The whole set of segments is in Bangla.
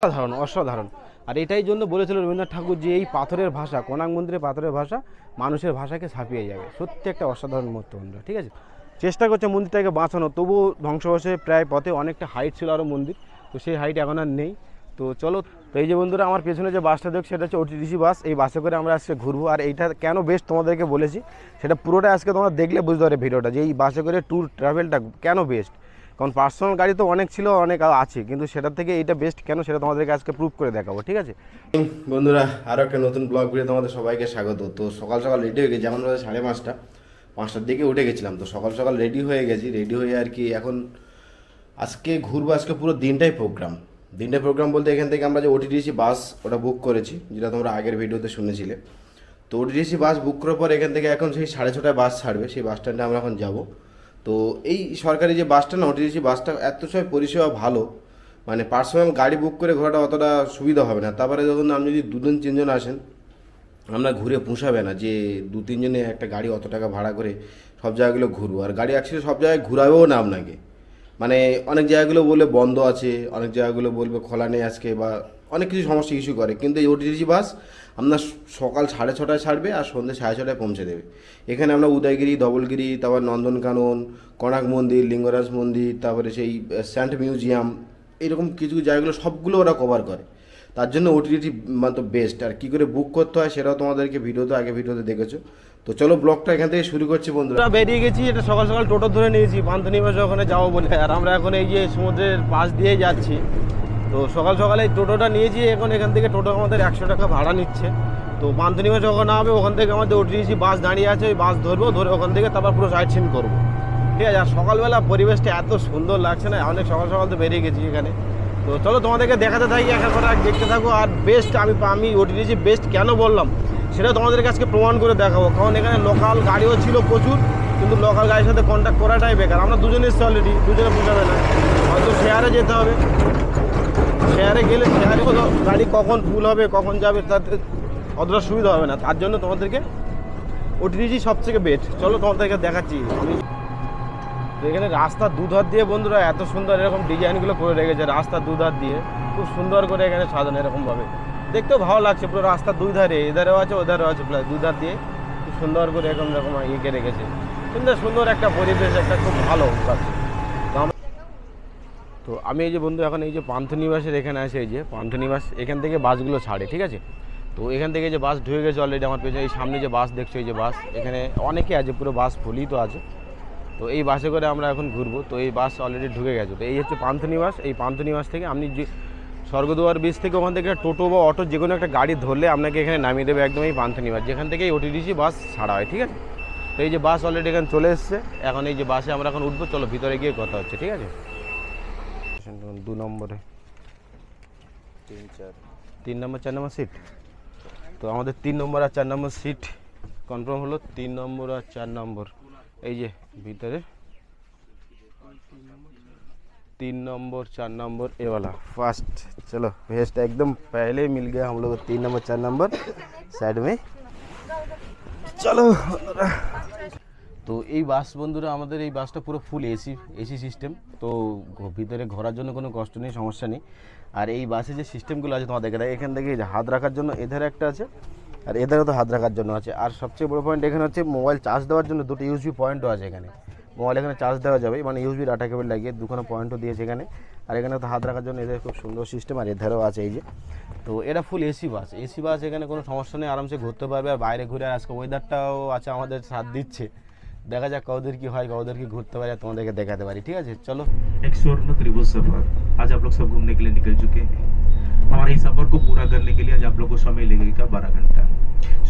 অসাধারণ অসাধারণ আর এটাই জন্য বলেছিল রবীন্দ্রনাথ ঠাকুর যে এই পাথরের ভাষা কোনাং মন্দিরের পাথরের ভাষা মানুষের ভাষাকে ছাপিয়ে যাবে সত্যি একটা অসাধারণ মুহূর্তমন্দ ঠিক আছে চেষ্টা করছে মন্দিরটাকে বাঁচানো তবুও ধ্বংসবশে প্রায় পথে অনেকটা হাইট ছিল আরও মন্দির তো সেই হাইট এখন আর নেই তো চলো তো এই যে বন্ধুরা আমার পেছনে যে বাসটা দেখ সেটা হচ্ছে ওটিডিসি বাস এই বাসে করে আমরা আজকে ঘুরবো আর এইটা কেন বেস্ট তোমাদেরকে বলেছি সেটা পুরোটা আজকে তোমরা দেখলে বুঝতে পারে ভিডিওটা যে এই বাসে করে ট্যুর ট্রাভেলটা কেন বেস্ট কারণ পার্সোনাল গাড়ি তো অনেক ছিল অনেক আছে কিন্তু সেটা থেকে এটা বেস্ট কেন সেটা তোমাদেরকে আজকে প্রুভ করে দেখাবো ঠিক আছে বন্ধুরা আরও একটা নতুন ব্লগ ভিডিও তোমাদের সবাইকে স্বাগত তো সকাল সকাল রেডি হয়ে গেছি যেমন সাড়ে পাঁচটা পাঁচটার দিকে উঠে গেছিলাম তো সকাল সকাল রেডি হয়ে গেছি রেডি হয়ে আর কি এখন আজকে ঘুরবো আজকে পুরো দিনটাই প্রোগ্রাম দিনটাই প্রোগ্রাম বলতে এখান থেকে আমরা যে ওটিটিসি বাস ওটা বুক করেছি যেটা তোমরা আগের ভিডিওতে শুনেছিলে তো ওটিটিসি বাস বুক করার পর এখান থেকে এখন সেই সাড়ে ছটায় বাস ছাড়বে সেই বাস স্ট্যান্ডে আমরা এখন যাবো তো এই সরকারি যে বাসটা না ওটি বাসটা এত সময় পরিষেবা ভালো মানে পার্সোনাল গাড়ি বুক করে ঘোরাটা অতটা সুবিধা হবে না তারপরে যখন আপনি যদি দুজন তিনজন আসেন আমরা ঘুরে পুষাবে না যে দু তিনজনে একটা গাড়ি অত টাকা ভাড়া করে সব জায়গাগুলো ঘুরবো আর গাড়ি অ্যাক্সিডেন্ট সব জায়গায় ঘুরাবেও না আপনাকে মানে অনেক জায়গাগুলো বলে বন্ধ আছে অনেক জায়গাগুলো বলবে খোলা নেই আজকে বা অনেক কিছু সমস্যা ইস্যু করে কিন্তু এই ওটিটি বাস আপনার সকাল সাড়ে ছটায় ছাড়বে আর সন্ধ্যে সাড়ে ছটায় পৌঁছে দেবে এখানে আমরা উদয়গিরি ধবলগিরি তারপর নন্দনকানন কনাক মন্দির লিঙ্গরাজ মন্দির তারপরে সেই স্যান্ট মিউজিয়াম এরকম কিছু জায়গাগুলো সবগুলো ওরা কভার করে তার জন্য ওটিটি মানে তো বেস্ট আর কি করে বুক করতে হয় সেটাও তোমাদেরকে ভিডিওতে আগে ভিডিওতে দেখেছো তো চলো ব্লগটা এখান থেকে শুরু করছি বন্ধুরা বেরিয়ে গেছি এটা সকাল সকাল টোটো ধরে নিয়েছি পান্থনিবাস ওখানে যাবো বলে আর আমরা এখন এই যে সমুদ্রের পাশ দিয়ে যাচ্ছি তো সকাল সকালে টোটোটা নিয়েছি এখন এখান থেকে টোটো আমাদের একশো টাকা ভাড়া নিচ্ছে তো পান্থনিমা যখন হবে ওখান থেকে আমাদের ওটিসি বাস দাঁড়িয়ে আছে ওই বাস ধরবো ধরে ওখান থেকে তারপর পুরো সাইট সিন করবো ঠিক আছে আর সকালবেলা পরিবেশটা এত সুন্দর লাগছে না অনেক সকাল সকাল তো বেরিয়ে গেছি এখানে তো চলো তোমাদেরকে দেখাতে থাকি একা করে দেখতে থাকো আর বেস্ট আমি আমি ওটিডিজি বেস্ট কেন বললাম সেটা তোমাদের কাছে প্রমাণ করে দেখাবো কারণ এখানে লোকাল গাড়িও ছিল প্রচুর কিন্তু লোকাল গাড়ির সাথে কন্ট্যাক্ট করাটাই বেকার আমরা দুজনে এসছি অলরেডি দুজনে পৌঁছাবে না হয়তো শেয়ারে যেতে হবে শেয়ারে গেলে শেয়ারে হলো গাড়ি কখন ফুল হবে কখন যাবে তাতে অতটা সুবিধা হবে না তার জন্য তোমাদেরকে ওটিটি সব থেকে বেট চলো তোমাদেরকে দেখাচ্ছি আমি এখানে রাস্তা দুধার দিয়ে বন্ধুরা এত সুন্দর এরকম ডিজাইনগুলো করে রেখেছে রাস্তা দুধার দিয়ে খুব সুন্দর করে এখানে সাজানো এরকমভাবে দেখতেও ভালো লাগছে পুরো রাস্তার দুই ধারে এধারেও আছে ওধারেও আছে প্লাস দুধার দিয়ে খুব সুন্দর করে এরকম এরকম এঁকে রেখেছে সুন্দর সুন্দর একটা পরিবেশ একটা খুব ভালো লাগছে তো আমি এই যে বন্ধু এখন এই যে পান্থনিবাসের এখানে আসে এই যে পান্থনিবাস এখান থেকে বাসগুলো ছাড়ে ঠিক আছে তো এখান থেকে যে বাস ঢুয়ে গেছে অলরেডি আমার পেছনে এই সামনে যে বাস দেখছো এই যে বাস এখানে অনেকে আছে পুরো বাস ফুলই তো আছে তো এই বাসে করে আমরা এখন ঘুরবো তো এই বাস অলরেডি ঢুকে গেছে তো এই হচ্ছে পান্থনিবাস এই পান্থনিবাস থেকে আপনি যে স্বর্গদুয়ার বীজ থেকে ওখান থেকে টোটো বা অটো যে কোনো একটা গাড়ি ধরলে আপনাকে এখানে নামিয়ে দেবে একদম এই পান্থনিবাস যেখান থেকে এই ওটিডিসি বাস ছাড়া হয় ঠিক আছে তো এই যে বাস অলরেডি এখানে চলে এসছে এখন এই যে বাসে আমরা এখন উঠবো চলো ভিতরে গিয়ে কথা হচ্ছে ঠিক আছে तीन चार तीन नम्बर चार नम्बर सीट तो हमारे तीन नम्बर और चार नम्बर सीट कन्फार्म हलो तीन नम्बर और चार नम्बर ये भर तीन नम्बर चार नम्बर ए वाला फर्स्ट चलो बेस्ट एकदम पहले मिल गया हम लोग तीन नम्बर चार नंबर साइड में चलो তো এই বাস বন্ধুরা আমাদের এই বাসটা পুরো ফুল এসি এসি সিস্টেম তো ভিতরে ঘোরার জন্য কোনো কষ্ট নেই সমস্যা নেই আর এই বাসে যে সিস্টেমগুলো আছে তোমাদেরকে দেখ এখান থেকে হাত রাখার জন্য এধারে একটা আছে আর এধারে তো হাত রাখার জন্য আছে আর সবচেয়ে বড় পয়েন্ট এখানে হচ্ছে মোবাইল চার্জ দেওয়ার জন্য দুটো ইউজবি পয়েন্টও আছে এখানে মোবাইল এখানে চার্জ দেওয়া যাবে মানে ইউজবি ডাটা কেবল লাগিয়ে দুখানা পয়েন্টও দিয়েছে এখানে আর এখানে তো হাত রাখার জন্য এদের খুব সুন্দর সিস্টেম আর এধারেও আছে এই যে তো এটা ফুল এসি বাস এসি বাস এখানে কোনো সমস্যা নেই আরামসে ঘুরতে পারবে আর বাইরে ঘুরে আর আজকে ওয়েদারটাও আছে আমাদের সাথ দিচ্ছে দেখা যায় গওদের কি হয় গওদের কি ঘুরতে পারি তোমাদেরকে দেখাতে পারি ঠিক আছে চলো এক্সওর ন ত্রিভুবসভা আজ आप लोग सब घूमने के लिए निकल चुके हमारे सफर को पूरा करने के लिए आज आप लोगों को समय लेंगे का 12 घंटा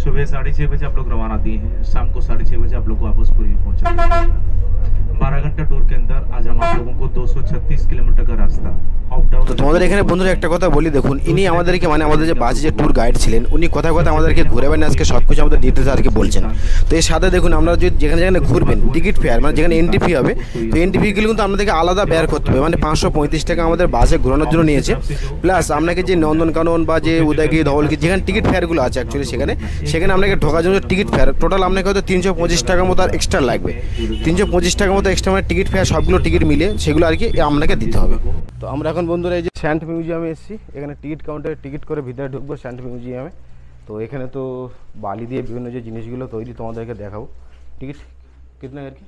सुबह साढ़े छः बजे आप लोग रवाना दिए हैं शाम को साढ़े छः बजे आप लोग को वापस पूरी में पहुँचा बारह घंटा टूर के अंदर आज हम आप लोगों को 236 किलोमीटर का रास्ता তো তোমাদের এখানে বন্ধুরা একটা কথা বলি দেখুন ইনি আমাদেরকে মানে আমাদের যে বাসে যে ট্যুর গাইড ছিলেন উনি কথা কথা আমাদেরকে ঘুরে বেড়ে আজকে সব কিছু আমাদের ডিটেলস আর কি বলছেন তো এর সাথে দেখুন আমরা যদি যেখানে যেখানে ঘুরবেন টিকিট ফেয়ার মানে যেখানে এন্ট্রি ফি হবে তো এন্ট্রি ফিগুলো কিন্তু আমাদেরকে আলাদা ব্যয় করতে হবে মানে পাঁচশো পঁয়ত্রিশ টাকা আমাদের বাসে ঘোরানোর জন্য নিয়েছে প্লাস আপনাকে যে নন্দনকানন বা যে উদয়গিরি ধবলগিরি যেখানে টিকিট ফেয়ারগুলো আছে অ্যাকচুয়ালি সেখানে সেখানে আপনাকে ঢোকার জন্য টিকিট ফেয়ার টোটাল আপনাকে হয়তো তিনশো পঁচিশ টাকার মতো আর এক্সট্রা লাগবে তিনশো পঁচিশ টাকার মতো এক্সট্রা মানে টিকিট ফেয়ার সবগুলো টিকিট মিলে সেগুলো আর কি আপনাকে দিতে হবে তো আমরা এখন বন্ধুরা এই যে স্যান্ট মিউজিয়ামে এসেছি এখানে টিকিট কাউন্টারে টিকিট করে ভিতরে ঢুকবো স্যান্ট মিউজিয়ামে তো এখানে তো বালি দিয়ে বিভিন্ন যে জিনিসগুলো তৈরি তোমাদেরকে দেখাবো টিকিট कितने करके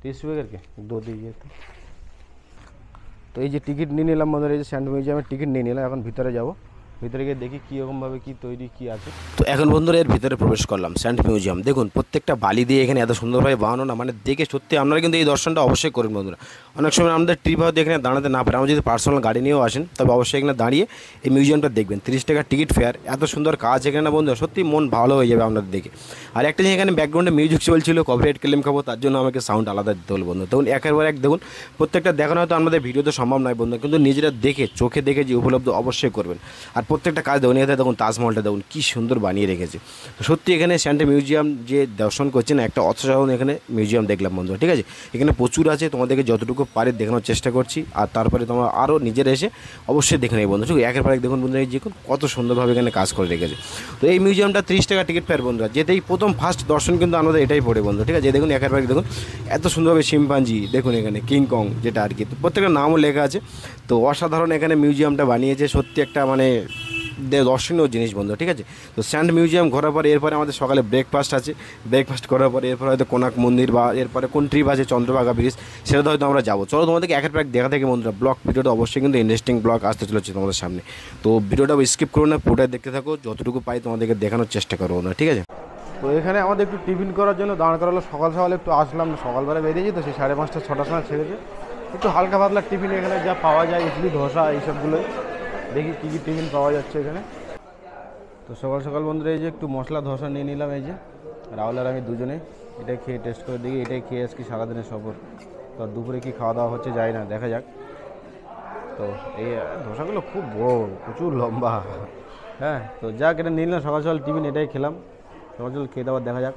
কি रुपये करके दो दीजिए তো এই যে টিকিট নিয়ে নিলাম আমাদের এই যে স্যান্ড মিউজিয়ামে টিকিট নিয়ে নিলাম এখন ভিতরে যাবো ভিতরে গিয়ে দেখি কীরকমভাবে কী তৈরি কী আছে তো এখন বন্ধুরা এর ভিতরে প্রবেশ করলাম স্যান্ড মিউজিয়াম দেখুন প্রত্যেকটা বালি দিয়ে এখানে এত সুন্দরভাবে বানানো না মানে দেখে সত্যি আপনারা কিন্তু এই দর্শনটা অবশ্যই করুন বন্ধুরা অনেক সময় আমাদের ট্রিপ হয়তো এখানে দাঁড়াতে না পারে আমরা যদি পার্সোনাল গাড়ি নিয়েও আসেন তবে অবশ্যই এখানে দাঁড়িয়ে এই মিউজিয়ামটা দেখবেন তিরিশ টাকার টিকিট ফেয়ার এত সুন্দর কাজ এখানে না বন্ধুরা সত্যি মন ভালো হয়ে যাবে আপনাদের দেখে আর একটা যে এখানে ব্যাকগ্রাউন্ডে মিউজিক চলছিল কপিরাইট ক্লেম খাবো তার জন্য আমাকে সাউন্ড আলাদা দিতে হল বন্ধু তখন একের পর এক দেখুন প্রত্যেকটা দেখানো হয়তো আমাদের ভিডিও তো সম্ভব নয় বন্ধু কিন্তু নিজেরা দেখে চোখে দেখে যে উপলব্ধ অবশ্যই করবেন আর প্রত্যেকটা কাজ দেখুন এখানে দেখুন তাজমহলটা দেখুন কী সুন্দর বানিয়ে রেখেছে সত্যি এখানে স্যান্টা মিউজিয়াম যে দর্শন করছেন একটা অসাধারণ এখানে মিউজিয়াম দেখলাম বন্ধুরা ঠিক আছে এখানে প্রচুর আছে তোমাদেরকে যতটুকু পারে দেখানোর চেষ্টা করছি আর তারপরে তোমার আরও নিজের এসে অবশ্যই দেখে নেই বন্ধু ঠিক একের পর এক দেখুন বন্ধুরা এই যে কত সুন্দরভাবে এখানে কাজ করে রেখেছে তো এই মিউজিয়ামটা ত্রিশ টাকা টিকিট ফেয়ার বন্ধুরা যেতেই প্রথম ফার্স্ট দর্শন কিন্তু আমাদের এটাই পড়ে বন্ধু ঠিক আছে দেখুন একের পর এক দেখুন এত সুন্দরভাবে শিম্পাঞ্জি দেখুন এখানে কিংকং যেটা আর কি প্রত্যেকটা নামও লেখা আছে তো অসাধারণ এখানে মিউজিয়ামটা বানিয়েছে সত্যি একটা মানে দর্শনীয় জিনিস বন্ধু ঠিক আছে তো স্যান্ড মিউজিয়াম ঘোরার পর এরপরে আমাদের সকালে ব্রেকফাস্ট আছে ব্রেকফাস্ট করার পরে এরপরে হয়তো কোনাক মন্দির বা এরপরে কোন ট্রিপ আছে চন্দ্রভাগা ব্রিজ সেটা হয়তো আমরা যাবো চলো তোমাদেরকে এক একটা দেখা থেকে বন্ধুরা ব্লগ ভিডিওটা অবশ্যই কিন্তু ইন্টারেস্টিং ব্লগ আসতে চলেছে তোমাদের সামনে তো ভিডিওটা স্কিপ করো না পুরোটাই দেখতে থাকো যতটুকু পাই তোমাদেরকে দেখানোর চেষ্টা করো না ঠিক আছে তো এখানে আমাদের একটু টিফিন করার জন্য দাঁড় করালো সকাল সকাল একটু আসলাম সকালবেলা বেরিয়েছি তো সেই সাড়ে পাঁচটা ছটার সময় ছেড়েছে একটু হালকা পাতলা টিফিন এখানে যা পাওয়া যায় ইডলি ধোসা এইসবগুলোই দেখি কী কী টিফিন পাওয়া যাচ্ছে এখানে তো সকাল সকাল বন্ধুরা এই যে একটু মশলা ধসা নিয়ে নিলাম এই যে রাহুল আর আমি দুজনে এটাই খেয়ে টেস্ট করে দেখি এটাই খেয়ে আসছি সারাদিনের সফর তো দুপুরে কি খাওয়া দাওয়া হচ্ছে যায় না দেখা যাক তো এই ধসাগুলো খুব বড় প্রচুর লম্বা হ্যাঁ তো যাক এটা নিয়ে নিলাম সকাল সকাল টিফিন এটাই খেলাম সকাল সকাল খেয়ে দাবার দেখা যাক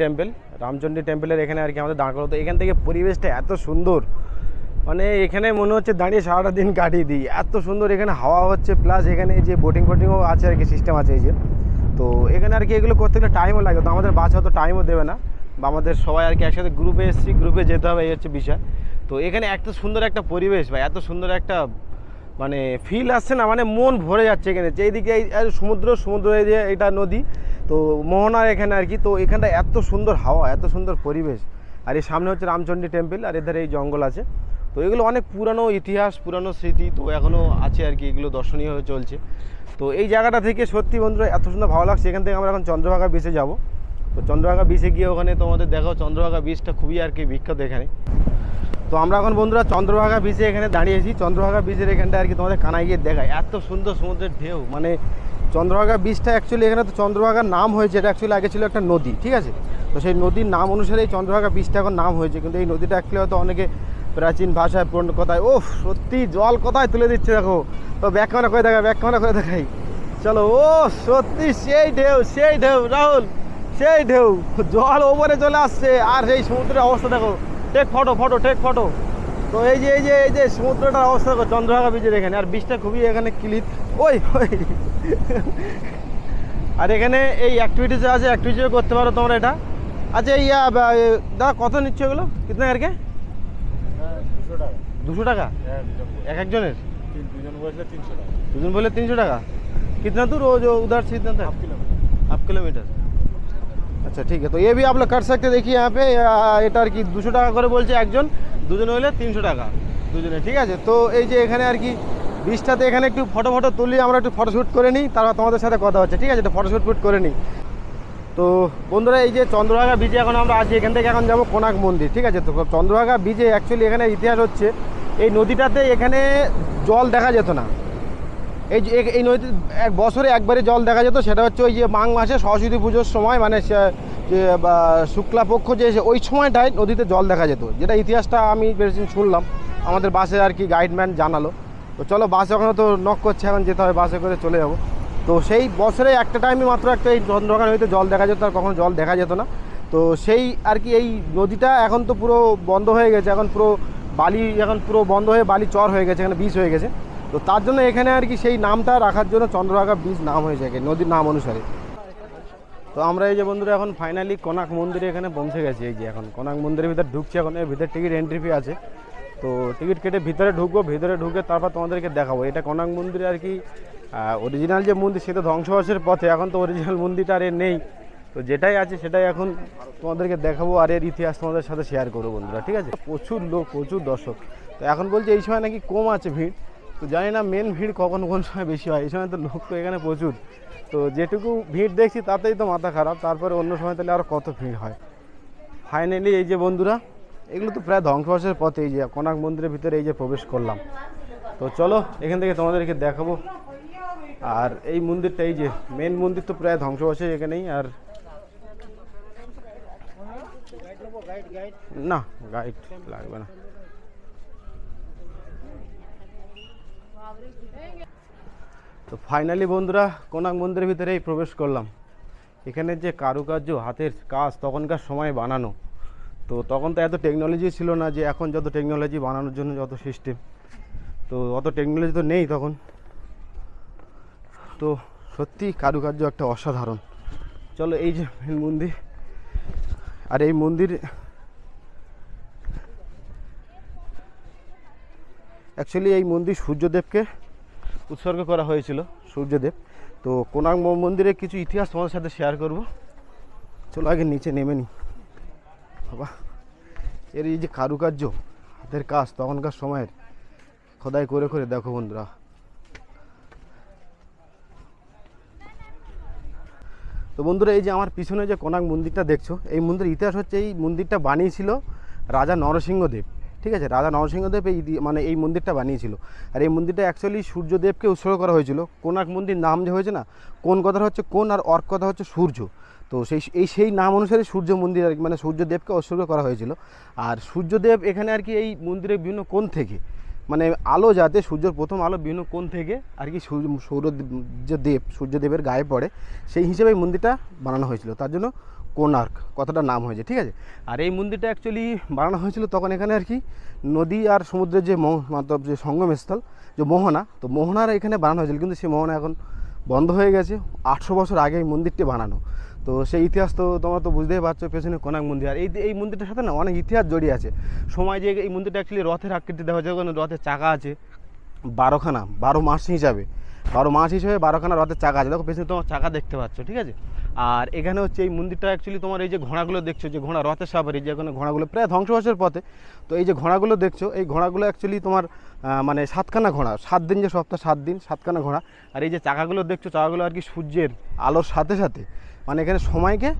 টেম্পেল রামচণ্ডী টেম্পেলের এখানে আর কি আমাদের দাঁড় করতো এখান থেকে পরিবেশটা এত সুন্দর মানে এখানে মনে হচ্ছে দাঁড়িয়ে সারাটা দিন কাটিয়ে দিই এত সুন্দর এখানে হাওয়া হচ্ছে প্লাস এখানে যে বোটিং ফোটিংও আছে আর কি সিস্টেম আছে এই যে তো এখানে আর কি এগুলো করতে গেলে টাইমও লাগে তো আমাদের বাস হয়তো টাইমও দেবে না বা আমাদের সবাই আর কি একসাথে গ্রুপে এসেছি গ্রুপে যেতে হবে এই হচ্ছে বিষয় তো এখানে এত সুন্দর একটা পরিবেশ বা এত সুন্দর একটা মানে ফিল আসছে না মানে মন ভরে যাচ্ছে এখানে এইদিকে এই সমুদ্র সমুদ্র এই যে এটা নদী তো মোহনার এখানে আর কি তো এখানটা এত সুন্দর হাওয়া এত সুন্দর পরিবেশ আর এই সামনে হচ্ছে রামচণ্ডী টেম্পল আর এধারে এই জঙ্গল আছে তো এগুলো অনেক পুরানো ইতিহাস পুরানো স্মৃতি তো এখনও আছে আর কি এগুলো দর্শনীয় হয়ে চলছে তো এই জায়গাটা থেকে সত্যি বন্ধুরা এত সুন্দর ভালো লাগছে এখান থেকে আমরা এখন চন্দ্রভাগা বিচে যাব তো চন্দ্রভাগা বিচে গিয়ে ওখানে তোমাদের দেখো চন্দ্রভাগা বিচটা খুবই আর কি বিখ্যাত এখানে তো আমরা এখন বন্ধুরা চন্দ্রভাগা বিচে এখানে দাঁড়িয়েছি চন্দ্রভাগা বিচের এখানটা আর কি তোমাদের কানাই গিয়ে দেখায় এত সুন্দর সমুদ্রের ঢেউ মানে চন্দ্রভাগা বীজটা অ্যাকচুয়ালি এখানে তো চন্দ্রভাগার নাম হয়েছে এটা অ্যাকচুয়ালি আগে ছিল একটা নদী ঠিক আছে তো সেই নদীর নাম অনুসারে এই চন্দ্রভাগা বীজটা এখন নাম হয়েছে কিন্তু এই নদীটা অ্যাকচুয়ালি হয়তো অনেকে প্রাচীন ভাষায় পুরনো কথায় ও সত্যি জল কোথায় তুলে দিচ্ছে দেখো তো ব্যাখ্যানা করে দেখায় ব্যাখ্যানা করে দেখাই চলো ও সত্যি সেই ঢেউ সেই ঢেউ রাহুল সেই ঢেউ জল ওপরে চলে আসছে আর সেই সমুদ্রের অবস্থা দেখো take photo photo take photo তো এই যে এই যে এই যে সমুদ্রটার অবস্থা চন্দ্রভাগা বীজের এখানে আর বীজটা খুবই এখানে ক্লিত ওই ওই আর এখানে এই অ্যাক্টিভিটিস আছে অ্যাক্টিভিটিও করতে পারো তোমরা এটা আচ্ছা ইয়া দাদা কত নিচ্ছ এগুলো কিতনা আর কে দুশো টাকা এক একজনের দুজন বললে তিনশো টাকা कितना তো রোজ উদার সিদ্ধান্ত হাফ কিলোমিটার আচ্ছা ঠিক আছে তো এ ভি আপনার কাট সাকতে দেখি পে এটা আর কি দুশো টাকা করে বলছে একজন দুজন হইলে তিনশো টাকা দুজনে ঠিক আছে তো এই যে এখানে আর কি বিশটাতে এখানে একটু ফটো ফটো তুলি আমরা একটু ফটোশ্যুট করে নিই তারপর তোমাদের সাথে কথা হচ্ছে ঠিক আছে একটু ফটোশ্যুট ফুট করে নিই তো বন্ধুরা এই যে চন্দ্রভাগা বীজে এখন আমরা আছি এখান থেকে এখন যাবো কোনাক মন্দির ঠিক আছে তো চন্দ্রভাগা বীজে অ্যাকচুয়ালি এখানে ইতিহাস হচ্ছে এই নদীটাতে এখানে জল দেখা যেত না এই যে এই নদীতে এক বছরে একবারে জল দেখা যেত সেটা হচ্ছে ওই যে মাঘ মাসে সরস্বতী পুজোর সময় মানে শুক্লাপক্ষ যে ওই সময়টায় নদীতে জল দেখা যেত যেটা ইতিহাসটা আমি বেশি শুনলাম আমাদের বাসে আর কি গাইডম্যান জানালো তো চলো বাসে ওখানে তো নক করছে এখন যেতে হবে বাসে করে চলে যাবো তো সেই বছরে একটা টাইমে মাত্র একটা এই চন্দ্রকান নদীতে জল দেখা যেত আর কখনো জল দেখা যেত না তো সেই আর কি এই নদীটা এখন তো পুরো বন্ধ হয়ে গেছে এখন পুরো বালি এখন পুরো বন্ধ হয়ে বালি চর হয়ে গেছে এখানে বিষ হয়ে গেছে তো তার জন্য এখানে আর কি সেই নামটা রাখার জন্য চন্দ্রভাগা বীজ নাম হয়ে যায় নদীর নাম অনুসারে তো আমরা এই যে বন্ধুরা এখন ফাইনালি কোনাক মন্দিরে এখানে পৌঁছে গেছি এই যে এখন কোনাক মন্দিরের ভিতরে ঢুকছে এখন এর ভিতরে টিকিট এন্ট্রি ফি আছে তো টিকিট কেটে ভিতরে ঢুকবো ভিতরে ঢুকে তারপর তোমাদেরকে দেখাবো এটা কোনাক মন্দিরে আর কি অরিজিনাল যে মন্দির সেটা ধ্বংসবাসের পথে এখন তো অরিজিনাল মন্দিরটা আর নেই তো যেটাই আছে সেটাই এখন তোমাদেরকে দেখাবো আর এর ইতিহাস তোমাদের সাথে শেয়ার করবো বন্ধুরা ঠিক আছে প্রচুর লোক প্রচুর দর্শক তো এখন বলছে এই সময় নাকি কম আছে ভিড় তো জানি না মেন ভিড় কখন কোন সময় বেশি হয় এই সময় তো লোক তো এখানে প্রচুর তো যেটুকু ভিড় দেখছি তাতেই তো মাথা খারাপ তারপরে অন্য সময় তাহলে আর কত ভিড় হয় ফাইনালি এই যে বন্ধুরা এগুলো তো প্রায় ধ্বংসবাসের পথে এই যে কোনাক মন্দিরের ভিতরে এই যে প্রবেশ করলাম তো চলো এখান থেকে তোমাদেরকে দেখাবো আর এই মন্দিরটা এই যে মেন মন্দির তো প্রায় ধ্বংসবাসে এখানেই আর না গাইড লাগবে না তো ফাইনালি বন্ধুরা কোনাক মন্দিরের ভিতরেই প্রবেশ করলাম এখানে যে কারুকার্য হাতের কাজ তখনকার সময় বানানো তো তখন তো এত টেকনোলজি ছিল না যে এখন যত টেকনোলজি বানানোর জন্য যত সিস্টেম তো অত টেকনোলজি তো নেই তখন তো সত্যি কারুকার্য একটা অসাধারণ চলো এই যে মেন মন্দির আর এই মন্দির অ্যাকচুয়ালি এই মন্দির সূর্যদেবকে উৎসর্গ করা হয়েছিল সূর্যদেব তো কোনাক মন্দিরের কিছু ইতিহাস তোমাদের সাথে শেয়ার করব চলো আগে নিচে নেমে নি বাবা এর এই যে কারুকার্য হাতের কাজ তখনকার সময়ের খোদাই করে করে দেখো বন্ধুরা তো বন্ধুরা এই যে আমার পিছনে যে কোনাক মন্দিরটা দেখছো এই মন্দিরের ইতিহাস হচ্ছে এই মন্দিরটা বানিয়েছিল রাজা নরসিংহদেব ঠিক আছে রাজা নরসিংহদেব এই মানে এই মন্দিরটা বানিয়েছিল আর এই মন্দিরটা অ্যাকচুয়ালি সূর্যদেবকে উৎসর্গ করা হয়েছিল কোনাক মন্দির নাম যে হয়েছে না কোন কথা হচ্ছে কোন আর অর্ক কথা হচ্ছে সূর্য তো সেই এই সেই নাম অনুসারে সূর্য মন্দির আর মানে সূর্যদেবকে উৎসর্গ করা হয়েছিল আর সূর্যদেব এখানে আর কি এই মন্দিরের বিভিন্ন কোন থেকে মানে আলো যাতে সূর্যের প্রথম আলো বিভিন্ন কোণ থেকে আর কি সূর্য সৌর যে দেব সূর্যদেবের গায়ে পড়ে সেই হিসেবে মন্দিরটা বানানো হয়েছিল তার জন্য কোনার্ক কথাটা নাম হয়েছে ঠিক আছে আর এই মন্দিরটা অ্যাকচুয়ালি বানানো হয়েছিল তখন এখানে আর কি নদী আর সমুদ্রের যে মাতব যে সঙ্গমস্থল যে মোহনা তো মোহনার এখানে বানানো হয়েছিল কিন্তু সেই মোহনা এখন বন্ধ হয়ে গেছে আটশো বছর আগে এই মন্দিরটি বানানো তো সেই ইতিহাস তো তোমরা তো বুঝতেই পারছো পেছনে কোনাক মন্দির আর এই এই মন্দিরটার সাথে না অনেক ইতিহাস জড়িয়ে আছে সময় যে এই মন্দিরটা অ্যাকচুয়ালি রথের আকৃতি দেওয়া যায় কারণ রথের চাকা আছে বারোখানা বারো মাস হিসাবে বারো মাস হিসাবে বারোখানা রথের চাকা আছে দেখো পেছনে তোমার চাকা দেখতে পাচ্ছ ঠিক আছে আর এখানে হচ্ছে এই মন্দিরটা অ্যাকচুয়ালি তোমার এই যে ঘোড়াগুলো দেখছো যে ঘোড়া রথের সাবারি যে এখানে ঘোড়াগুলো প্রায় ধ্বংসবাসের পথে তো এই যে ঘোড়াগুলো দেখছো এই ঘোড়াগুলো অ্যাকচুয়ালি তোমার মানে সাতখানা ঘোড়া সাত দিন যে সপ্তাহ সাত দিন সাতখানা ঘোড়া আর এই যে চাকাগুলো দেখছো চাকাগুলো আর কি সূর্যের আলোর সাথে সাথে মানে এখানে সময়কে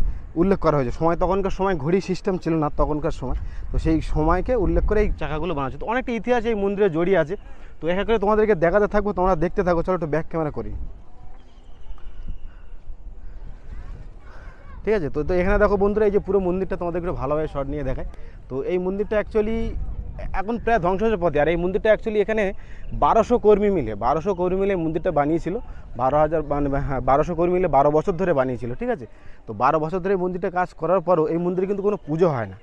উল্লেখ করা হয়েছে সময় তখনকার সময় ঘড়ি সিস্টেম ছিল না তখনকার সময় তো সেই সময়কে উল্লেখ করে এই চাকাগুলো বানাচ্ছে তো অনেকটা ইতিহাস এই মন্দিরে জড়িয়ে আছে তো একা করে তোমাদেরকে দেখাতে থাকবো তোমরা দেখতে থাকো চলো একটু ব্যাক ক্যামেরা করি ঠিক আছে তো তো এখানে দেখো বন্ধুরা এই যে পুরো মন্দিরটা তোমাদের একটু ভালোভাবে শট নিয়ে দেখায় তো এই মন্দিরটা অ্যাকচুয়ালি এখন প্রায় ধ্বংসের পথে আর এই মন্দিরটা অ্যাকচুয়ালি এখানে বারোশো কর্মী মিলে বারোশো কর্মী মিলে মন্দিরটা বানিয়েছিল বারো হাজার মানে হ্যাঁ, হ্যাঁ বারোশো কর্মী মিলে বারো বছর ধরে বানিয়েছিল ঠিক আছে তো বারো বছর ধরে মন্দিরটা কাজ করার পরও এই মন্দিরে কিন্তু কোনো পুজো হয় না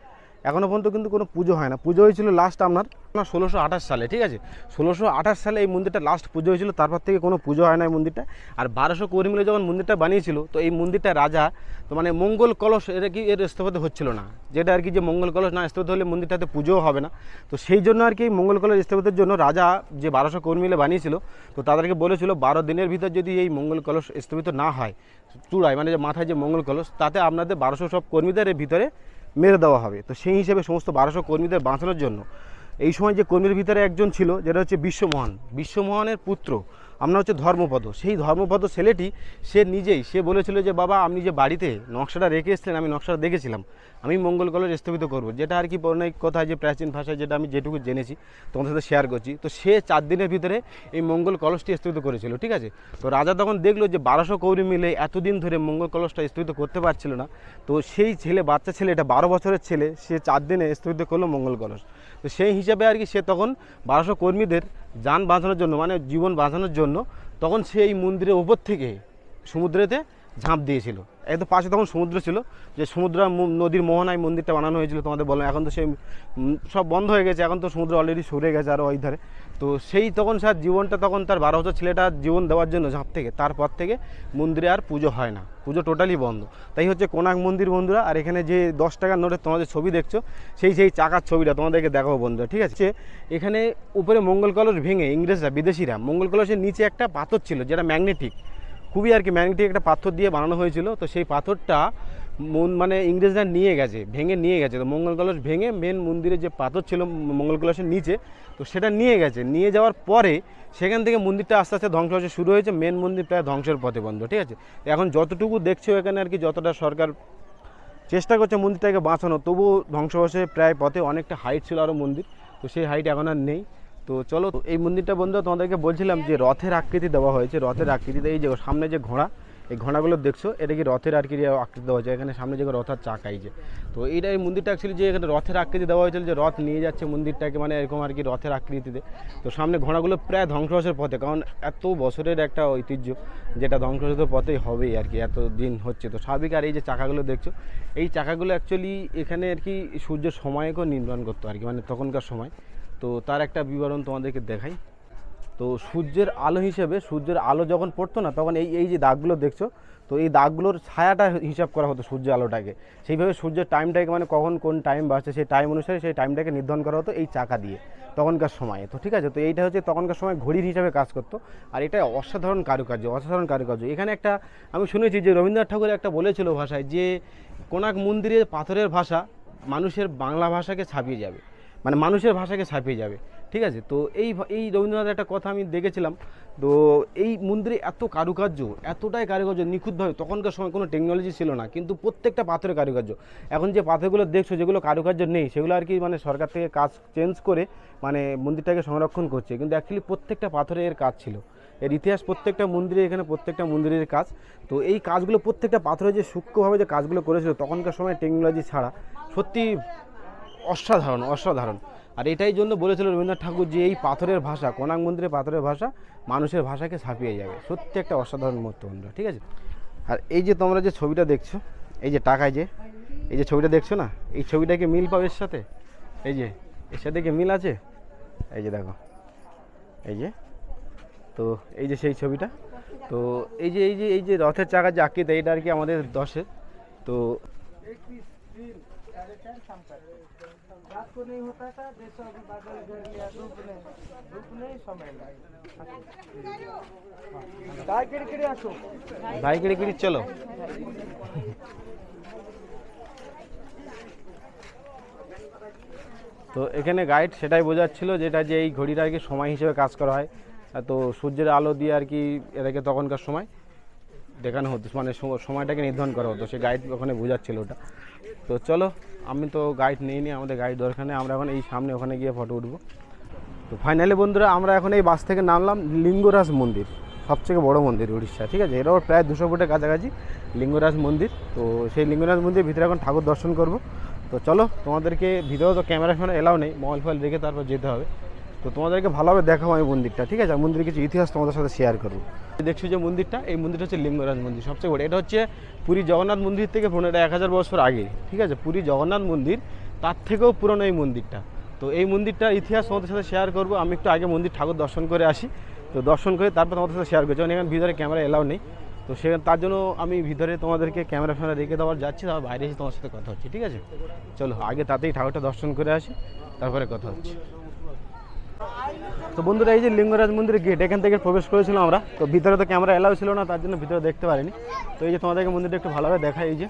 এখনও পর্যন্ত কিন্তু কোনো পুজো হয় না পুজো হয়েছিল লাস্ট আপনার আপনার ষোলোশো আঠাশ সালে ঠিক আছে ষোলোশো আঠাশ সালে এই মন্দিরটা লাস্ট পুজো হয়েছিল তারপর থেকে কোনো পুজো হয় না এই মন্দিরটা আর বারোশো কুড়ি মিলে যখন মন্দিরটা বানিয়েছিল তো এই মন্দিরটা রাজা তো মানে মঙ্গল কলস এটা কি এর স্থাপিত হচ্ছিল না যেটা আর কি যে মঙ্গল কলস না স্থাপিত হলে মন্দিরটাতে পুজোও হবে না তো সেই জন্য আর কি মঙ্গল কলস স্থাপিতের জন্য রাজা যে বারোশো কুড়ি মিলে বানিয়েছিল তো তাদেরকে বলেছিল বারো দিনের ভিতর যদি এই মঙ্গল কলস স্থপিত না হয় চূড়ায় মানে যে মাথায় যে মঙ্গল কলস তাতে আপনাদের বারোশো সব কর্মীদের ভিতরে মেরে দেওয়া হবে তো সেই হিসেবে সমস্ত বারোশো কর্মীদের বাঁচানোর জন্য এই সময় যে কর্মীর ভিতরে একজন ছিল যেটা হচ্ছে বিশ্বমোহন বিশ্বমোহনের পুত্র আমরা হচ্ছে ধর্মপদ সেই ধর্মপদ ছেলেটি সে নিজেই সে বলেছিল যে বাবা আপনি যে বাড়িতে নকশাটা রেখে এসেছিলেন আমি নকশাটা দেখেছিলাম আমি মঙ্গল কলেজ স্থগিত করবো যেটা আর কি পৌরাণিক কথা যে প্রাচীন ভাষায় যেটা আমি যেটুকু জেনেছি তোমাদের সাথে শেয়ার করছি তো সে চার দিনের ভিতরে এই মঙ্গল কলসটি স্থগিত করেছিল ঠিক আছে তো রাজা তখন দেখলো যে বারোশো কৌরি মিলে এতদিন ধরে মঙ্গল কলসটা স্থগিত করতে পারছিল না তো সেই ছেলে বাচ্চা ছেলে এটা বারো বছরের ছেলে সে চার দিনে স্থগিত করলো মঙ্গল কলস তো সেই হিসাবে আর কি সে তখন বারোশো কর্মীদের যান বাঁচানোর জন্য মানে জীবন বাঁচানোর জন্য তখন সে এই মন্দিরের ওপর থেকে সমুদ্রেতে ঝাঁপ দিয়েছিল একদম পাশে তখন সমুদ্র ছিল যে সমুদ্র নদীর মোহনায় মন্দিরটা বানানো হয়েছিল তোমাদের বললাম এখন তো সেই সব বন্ধ হয়ে গেছে এখন তো সমুদ্র অলরেডি সরে গেছে আরও ওই ধারে তো সেই তখন স্যার জীবনটা তখন তার বারো বছর ছেলেটার জীবন দেওয়ার জন্য ঝাঁপ থেকে তারপর থেকে মন্দিরে আর পুজো হয় না পুজো টোটালি বন্ধ তাই হচ্ছে কোনাক মন্দির বন্ধুরা আর এখানে যে দশ টাকার নোটের তোমাদের ছবি দেখছো সেই সেই চাকার ছবিটা তোমাদেরকে দেখাবো বন্ধুরা ঠিক আছে এখানে উপরে মঙ্গল কলস ভেঙে ইংরেজরা বিদেশিরা মঙ্গল কলসের নিচে একটা পাথর ছিল যেটা ম্যাগনেটিক খুবই আর কি ম্যাগনেটিক একটা পাথর দিয়ে বানানো হয়েছিল তো সেই পাথরটা মন মানে ইংরেজরা নিয়ে গেছে ভেঙে নিয়ে গেছে তো মঙ্গল কলস ভেঙে মেন মন্দিরে যে পাথর ছিল মঙ্গল কলসের নিচে তো সেটা নিয়ে গেছে নিয়ে যাওয়ার পরে সেখান থেকে মন্দিরটা আস্তে আস্তে ধ্বংস হচ্ছে শুরু হয়েছে মেন মন্দির প্রায় ধ্বংসের পথে বন্ধ ঠিক আছে এখন যতটুকু দেখছো এখানে আর কি যতটা সরকার চেষ্টা করছে মন্দিরটাকে বাঁচানো তবুও ধ্বংস হচ্ছে প্রায় পথে অনেকটা হাইট ছিল আরও মন্দির তো সেই হাইট এখন আর নেই তো চলো এই মন্দিরটা বন্ধু তোমাদেরকে বলছিলাম যে রথের আকৃতি দেওয়া হয়েছে রথের আকৃতিতে এই যে সামনে যে ঘোড়া এই ঘোড়াগুলো দেখছো এটা কি রথের আর কি আকৃতি দেওয়া হয়েছে এখানে সামনে যে রথার চাকা এই যে তো এইটা এই মন্দিরটা অ্যাকচুয়ালি যে এখানে রথের আকৃতি দেওয়া হয়েছিল যে রথ নিয়ে যাচ্ছে মন্দিরটাকে মানে এরকম আর কি রথের আকৃতিতে তো সামনে ঘোড়াগুলো প্রায় ধ্বংসের পথে কারণ এত বছরের একটা ঐতিহ্য যেটা ধ্বংসের পথেই হবেই আর কি এত দিন হচ্ছে তো স্বাভাবিক আর এই যে চাকাগুলো দেখছো এই চাকাগুলো অ্যাকচুয়ালি এখানে আর কি সূর্য সময়কেও নির্মাণ করতো আর কি মানে তখনকার সময় তো তার একটা বিবরণ তোমাদেরকে দেখাই তো সূর্যের আলো হিসেবে সূর্যের আলো যখন পড়তো না তখন এই এই যে দাগগুলো দেখছো তো এই দাগগুলোর ছায়াটা হিসাব করা হতো সূর্যের আলোটাকে সেইভাবে সূর্যের টাইমটাকে মানে কখন কোন টাইম বাড়ছে সেই টাইম অনুসারে সেই টাইমটাকে নির্ধারণ করা হতো এই চাকা দিয়ে তখনকার সময়ে তো ঠিক আছে তো এইটা হচ্ছে তখনকার সময় ঘড়ির হিসাবে কাজ করতো আর এটা অসাধারণ কারুকার্য অসাধারণ কারুকার্য এখানে একটা আমি শুনেছি যে রবীন্দ্রনাথ ঠাকুর একটা বলেছিল ভাষায় যে কোনাক মন্দিরের পাথরের ভাষা মানুষের বাংলা ভাষাকে ছাপিয়ে যাবে মানে মানুষের ভাষাকে ছাপিয়ে যাবে ঠিক আছে তো এই এই রবীন্দ্রনাথের একটা কথা আমি দেখেছিলাম তো এই মন্দিরে এত কারুকার্য এতটাই কারুকার্য নিখুঁতভাবে তখনকার সময় কোনো টেকনোলজি ছিল না কিন্তু প্রত্যেকটা পাথরের কারুকার্য এখন যে পাথরগুলো দেখছো যেগুলো কারুকার্য নেই সেগুলো আর কি মানে সরকার থেকে কাজ চেঞ্জ করে মানে মন্দিরটাকে সংরক্ষণ করছে কিন্তু অ্যাকচুয়ালি প্রত্যেকটা পাথরে এর কাজ ছিল এর ইতিহাস প্রত্যেকটা মন্দিরে এখানে প্রত্যেকটা মন্দিরের কাজ তো এই কাজগুলো প্রত্যেকটা পাথরে যে সূক্ষ্মভাবে যে কাজগুলো করেছিল তখনকার সময় টেকনোলজি ছাড়া সত্যি অসাধারণ অসাধারণ আর এটাই জন্য বলেছিল রবীন্দ্রনাথ ঠাকুর যে এই পাথরের ভাষা কোনাং মন্দিরের পাথরের ভাষা মানুষের ভাষাকে ছাপিয়ে যাবে সত্যি একটা অসাধারণ মুহূর্ত ঠিক আছে আর এই যে তোমরা যে ছবিটা দেখছো এই যে টাকায় যে এই যে ছবিটা দেখছো না এই ছবিটাকে মিল পাবে এর সাথে এই যে এর সাথে কি মিল আছে এই যে দেখো এই যে তো এই যে সেই ছবিটা তো এই যে এই যে এই যে রথের চাকা যে আঁকিতে এটা আর কি আমাদের দশের তো को नहीं होता था जैसे अभी बादल घर गया धूप नहीं धूप नहीं समय भाई किड़किड़ी आसो भाई किड़किड़ी चलो তো এখানে গাইড সেটাই বোঝাচ্ছিল যেটা যে এই ঘড়িটা আর কি সময় হিসেবে কাজ করা হয় তো সূর্যের আলো দিয়ে আর কি এটাকে তখনকার সময় দেখানো হতো মানে সময়টাকে নির্ধারণ করা হতো সে গাইড ওখানে বোঝাচ্ছিল ওটা তো চলো আমি তো গাইড নিই নি আমাদের গাইড দরকার নেই আমরা এখন এই সামনে ওখানে গিয়ে ফটো উঠবো তো ফাইনালি বন্ধুরা আমরা এখন এই বাস থেকে নামলাম লিঙ্গরাজ মন্দির সবচেয়ে বড় মন্দির উড়িষ্যা ঠিক আছে এরাও প্রায় দুশো ফুটের কাছাকাছি লিঙ্গরাজ মন্দির তো সেই লিঙ্গরাজ মন্দির ভিতরে এখন ঠাকুর দর্শন করব তো চলো তোমাদেরকে ভিতরে তো ক্যামেরা ফ্যামেরা এলাও নেই মোবাইল ফোবাইল রেখে তারপর যেতে হবে তো তোমাদেরকে ভালোভাবে দেখাবো আমি মন্দিরটা ঠিক আছে মন্দিরের কিছু ইতিহাস তোমাদের সাথে শেয়ার করবো দেখছি যে মন্দিরটা এই মন্দিরটা হচ্ছে লিঙ্গরাজ মন্দির সবচেয়ে বড় এটা হচ্ছে পুরী জগন্নাথ মন্দির থেকে পনেরো এক হাজার বছর আগে ঠিক আছে পুরী জগন্নাথ মন্দির তার থেকেও পুরনো এই মন্দিরটা তো এই মন্দিরটার ইতিহাস তোমাদের সাথে শেয়ার করবো আমি একটু আগে মন্দির ঠাকুর দর্শন করে আসি তো দর্শন করে তারপর তোমাদের সাথে শেয়ার করছি যখন এখানে ভিতরে ক্যামেরা এলাও নেই তো সে তার জন্য আমি ভিতরে তোমাদেরকে ক্যামেরা ফ্যামেরা রেখে দেওয়ার যাচ্ছি তারপর বাইরে এসে তোমার সাথে কথা হচ্ছে ঠিক আছে চলো আগে তাতেই ঠাকুরটা দর্শন করে আসি তারপরে কথা হচ্ছে তো বন্ধুরা এই যে লিঙ্গরাজ মন্দিরের গেট এখান থেকে প্রবেশ করেছিলাম আমরা তো ভিতরে তো ক্যামেরা এলাও ছিল না তার জন্য ভিতরে দেখতে পারিনি তো এই যে তোমাদেরকে মন্দিরটা একটু ভালোভাবে দেখাই এই যে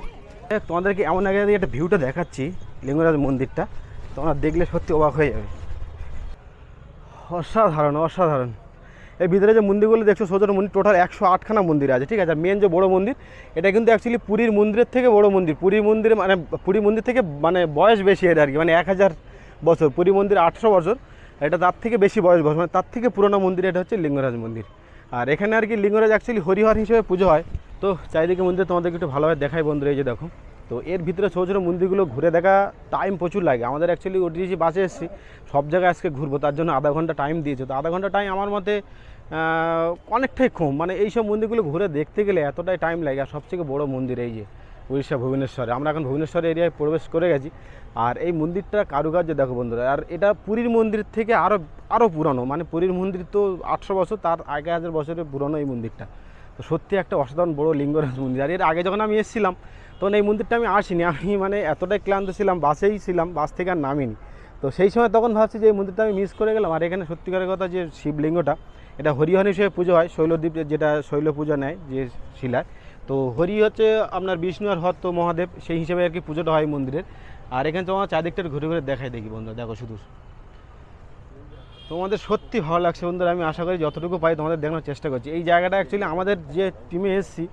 তোমাদেরকে এমন আগে একটা ভিউটা দেখাচ্ছি লিঙ্গরাজ মন্দিরটা তোমরা দেখলে সত্যি অবাক হয়ে যাবে অসাধারণ অসাধারণ এই ভিতরে যে মন্দিরগুলো দেখছো সতেরো মন্দির টোটাল একশো আটখানা মন্দির আছে ঠিক আছে মেন যে বড়ো মন্দির এটা কিন্তু অ্যাকচুয়ালি পুরীর মন্দিরের থেকে বড় মন্দির পুরীর মন্দির মানে পুরী মন্দির থেকে মানে বয়স বেশি এটা আর কি মানে এক হাজার বছর পুরী মন্দির আটশো বছর এটা তার থেকে বেশি বয়স বয়স মানে তার থেকে পুরনো মন্দির এটা হচ্ছে লিঙ্গরাজ মন্দির আর এখানে আর কি লিঙ্গরাজ অ্যাকচুয়ালি হরিহর হিসেবে পুজো হয় তো চারিদিকে মন্দির তোমাদেরকে একটু ভালোভাবে দেখায় বন্ধু এই যে দেখো তো এর ভিতরে ছোটো ছোটো মন্দিরগুলো ঘুরে দেখা টাইম প্রচুর লাগে আমাদের অ্যাকচুয়ালি ওটিসি বাসে এসেছি সব জায়গায় আজকে ঘুরবো তার জন্য আধা ঘন্টা টাইম দিয়েছে তো আধা ঘন্টা টাইম আমার মতে অনেকটাই কম মানে এইসব মন্দিরগুলো ঘুরে দেখতে গেলে এতটাই টাইম লাগে আর সবথেকে বড় মন্দির এই যে উড়িষ্যা ভুবনেশ্বরে আমরা এখন ভুবনেশ্বর এরিয়ায় প্রবেশ করে গেছি আর এই মন্দিরটা কারুকার্য দেখো বন্ধুরা আর এটা পুরীর মন্দির থেকে আরও আরও পুরনো মানে পুরীর মন্দির তো আটশো বছর তার আগে হাজার বছরের পুরনো এই মন্দিরটা তো সত্যি একটা অসাধারণ বড় লিঙ্গরাজ মন্দির আর এর আগে যখন আমি এসেছিলাম তখন এই মন্দিরটা আমি আসিনি আমি মানে এতটাই ক্লান্ত ছিলাম বাসেই ছিলাম বাস থেকে আর নামিনি তো সেই সময় তখন ভাবছি যে এই মন্দিরটা আমি মিস করে গেলাম আর এখানে সত্যিকারের কথা যে শিবলিঙ্গটা এটা হরিহর হিসেবে পুজো হয় শৈলদ্বীপ যেটা শৈল পূজা নেয় যে শিলায় তো হরি হচ্ছে আপনার বিষ্ণু আর হর মহাদেব সেই হিসেবে আর কি পুজোটা হয় মন্দিরের আর এখানে তোমার চারদিকটা ঘুরে ঘুরে দেখাই দেখি বন্ধু দেখো শুধু তোমাদের সত্যি ভালো লাগছে বন্ধু আমি আশা করি যতটুকু পাই তোমাদের দেখানোর চেষ্টা করছি এই জায়গাটা অ্যাকচুয়ালি আমাদের যে টিমে এসেছি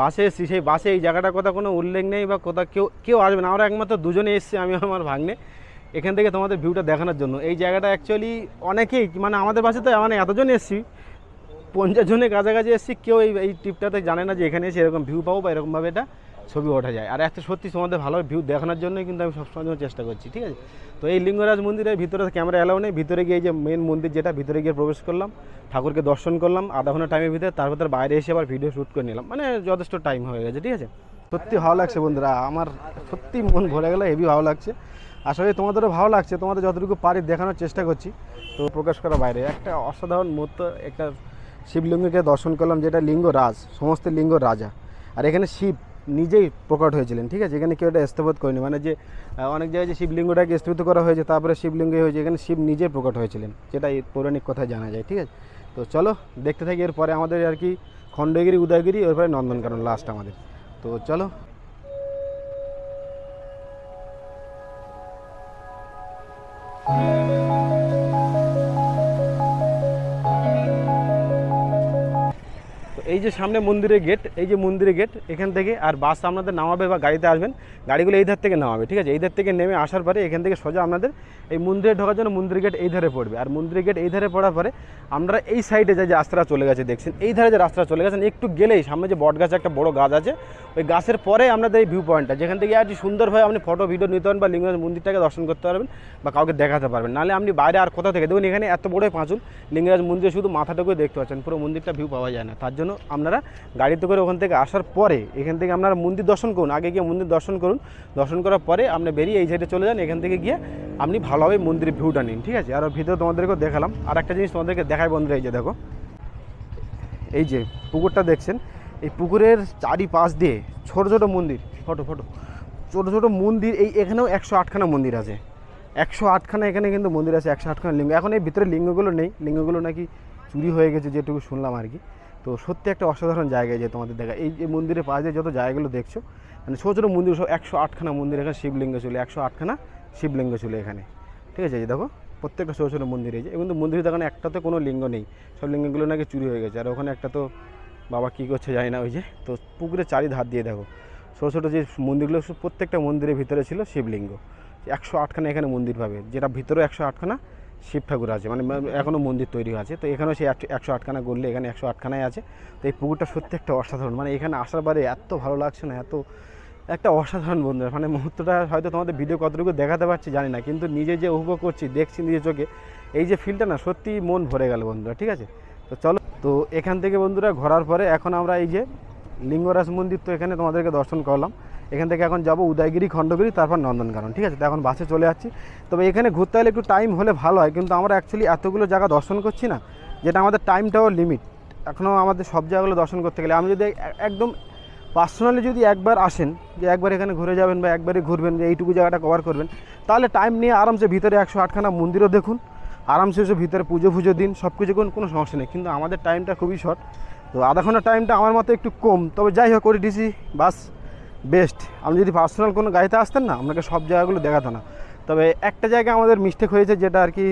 বাসে এসেছি সেই বাসে এই জায়গাটার কথা কোনো উল্লেখ নেই বা কোথাও কেউ কেউ আসবে না আমরা একমাত্র দুজনে এসেছি আমি আমার ভাগ্নে এখান থেকে তোমাদের ভিউটা দেখানোর জন্য এই জায়গাটা অ্যাকচুয়ালি অনেকেই মানে আমাদের বাসে তো মানে এতজন এসেছি পঞ্চাশ জনের কাছাকাছি এসেছি কেউ এই এই ট্রিপটাতে জানে না যে এখানে এসে এরকম ভিউ পাবো বা এরকমভাবে এটা ছবি ওঠা যায় আর একটা সত্যি তোমাদের ভালো ভিউ দেখানোর জন্যই কিন্তু আমি সবসময় জন্য চেষ্টা করছি ঠিক আছে তো এই লিঙ্গরাজ মন্দিরের ভিতরে ক্যামেরা অ্যালাউ নেই ভিতরে গিয়ে যে মেন মন্দির যেটা ভিতরে গিয়ে প্রবেশ করলাম ঠাকুরকে দর্শন করলাম আধা ঘন্টা টাইমের ভিতরে তারপর তার বাইরে এসে আবার ভিডিও শ্যুট করে নিলাম মানে যথেষ্ট টাইম হয়ে গেছে ঠিক আছে সত্যি ভালো লাগছে বন্ধুরা আমার সত্যি মন ভরে গেলে হেভি ভালো লাগছে আসলে তোমাদেরও ভালো লাগছে তোমাদের যতটুকু পারি দেখানোর চেষ্টা করছি তো প্রকাশ করা বাইরে একটা অসাধারণ মুহূর্ত একটা শিবলিঙ্গকে দর্শন করলাম যেটা লিঙ্গ রাজ সমস্ত লিঙ্গ রাজা আর এখানে শিব নিজেই প্রকট হয়েছিলেন ঠিক আছে এখানে কেউ এটা স্থাপত করেনি মানে যে অনেক জায়গায় যে শিবলিঙ্গটাকে স্থাপিত করা হয়েছে তারপরে শিবলিঙ্গই হয়েছে এখানে শিব নিজেই প্রকট হয়েছিলেন যেটা এই পৌরাণিক কথায় জানা যায় ঠিক আছে তো চলো দেখতে থাকি এরপরে আমাদের আর কি খণ্ডগিরি উদয়গিরি এরপরে নন্দনকানন লাস্ট আমাদের তো চলো এই যে সামনে মন্দিরের গেট এই যে মন্দিরের গেট এখান থেকে আর বাস আপনাদের নামাবে বা গাড়িতে আসবেন গাড়িগুলো এই ধার থেকে নামাবে ঠিক আছে এই ধার থেকে নেমে আসার পরে এখান থেকে সোজা আপনাদের এই মন্দিরে ঢোকার জন্য মন্দির গেট এই ধারে পড়বে আর মন্দির গেট এই ধারে পড়ার পরে আমরা এই সাইডে যে রাস্তাটা চলে গেছে দেখছেন এই ধারে যে রাস্তাটা চলে গেছেন একটু গেলেই সামনে যে বট গাছে একটা বড় গাছ আছে ওই গাছের পরে আপনাদের এই ভিউ পয়েন্টটা যেখান থেকে একটি সুন্দরভাবে আপনি ফটো ভিডিও নিতে পারেন বা লিঙ্গরাজ মন্দিরটাকে দর্শন করতে পারবেন বা কাউকে দেখাতে পারবেন নাহলে আপনি বাইরে আর কোথা থেকে দেখুন এখানে এত বড় পাঁচুল লিঙ্গরাজ মন্দিরে শুধু মাথাটুকুই দেখতে পাচ্ছেন পুরো মন্দিরটা ভিউ পাওয়া যায় না তার জন্য আপনারা গাড়িতে করে ওখান থেকে আসার পরে এখান থেকে আপনারা মন্দির দর্শন করুন আগে গিয়ে মন্দির দর্শন করুন দর্শন করার পরে আপনি বেরিয়ে এই সাইডে চলে যান এখান থেকে গিয়ে আপনি ভালোভাবে মন্দিরের ভিউটা নিন ঠিক আছে আর ভিতরে তোমাদেরকেও দেখালাম আর একটা জিনিস তোমাদেরকে দেখায় বন্ধুরা এই যে দেখো এই যে পুকুরটা দেখছেন এই পুকুরের চারিপাশ দিয়ে ছোট ছোট মন্দির ফটো ফটো ছোট ছোট মন্দির এই এখানেও একশো আটখানা মন্দির আছে একশো আটখানা এখানে কিন্তু মন্দির আছে একশো আটখানা লিঙ্গ এখন এই ভিতরে লিঙ্গগুলো নেই লিঙ্গগুলো নাকি চুরি হয়ে গেছে যেটুকু শুনলাম আর কি তো সত্যি একটা অসাধারণ জায়গায় যে তোমাদের দেখা এই যে মন্দিরের পাশে যত জায়গাগুলো দেখছো মানে ছোটো ছোটো মন্দির সব একশো আটখানা মন্দির এখানে শিবলিঙ্গ ছিল একশো আটখানা শিবলিঙ্গ ছিল এখানে ঠিক আছে এই দেখো প্রত্যেকটা ছোটো ছোটো মন্দির হয়েছে এবং তো মন্দিরে দেখানো একটাতে কোনো লিঙ্গ নেই সব লিঙ্গগুলো নাকি চুরি হয়ে গেছে আর ওখানে একটা তো বাবা কী করছে জানি না ওই যে তো পুকুরে চারি ধার দিয়ে দেখো ছোটো ছোটো যে মন্দিরগুলো প্রত্যেকটা মন্দিরের ভিতরে ছিল শিবলিঙ্গ একশো আটখানা এখানে মন্দির পাবে যেটা ভিতরে একশো আটখানা শিব ঠাকুর আছে মানে এখনও মন্দির তৈরি আছে তো এখানেও সেই একশো আটখানা গড়লে এখানে একশো আটখানায় আছে তো এই পুকুরটা সত্যি একটা অসাধারণ মানে এখানে আসার পরে এত ভালো লাগছে না এত একটা অসাধারণ বন্ধুরা মানে মুহূর্তটা হয়তো তোমাদের ভিডিও কতটুকু দেখাতে পারছি জানি না কিন্তু নিজে যে উপভোগ করছি দেখছি নিজের চোখে এই যে ফিলটা না সত্যি মন ভরে গেল বন্ধুরা ঠিক আছে তো চলো তো এখান থেকে বন্ধুরা ঘোরার পরে এখন আমরা এই যে লিঙ্গরাজ মন্দির তো এখানে তোমাদেরকে দর্শন করলাম এখান থেকে এখন যাব উদয়গিরি খণ্ডগিরি তারপর নন্দনকানন ঠিক আছে তো এখন বাসে চলে যাচ্ছি তবে এখানে ঘুরতে হলে একটু টাইম হলে ভালো হয় কিন্তু আমরা অ্যাকচুয়ালি এতগুলো জায়গা দর্শন করছি না যেটা আমাদের টাইমটাও লিমিট এখনও আমাদের সব জায়গাগুলো দর্শন করতে গেলে আমি যদি একদম পার্সোনালি যদি একবার আসেন যে একবার এখানে ঘুরে যাবেন বা একবারই ঘুরবেন যে এইটুকু জায়গাটা কভার করবেন তাহলে টাইম নিয়ে আরামসে ভিতরে একশো আটখানা মন্দিরও দেখুন আরামসে এসে ভিতরে পুজো ফুজো দিন সব কিছু করুন কোনো সমস্যা নেই কিন্তু আমাদের টাইমটা খুবই শর্ট তো আধা ঘন্টা টাইমটা আমার মতো একটু কম তবে যাই হোক করে ডিসি বাস বেস্ট আপনি যদি পার্সোনাল কোনো গাড়িতে আসতেন না আপনাকে সব জায়গাগুলো দেখাতো না তবে একটা জায়গা আমাদের মিস্টেক হয়েছে যেটা আর কি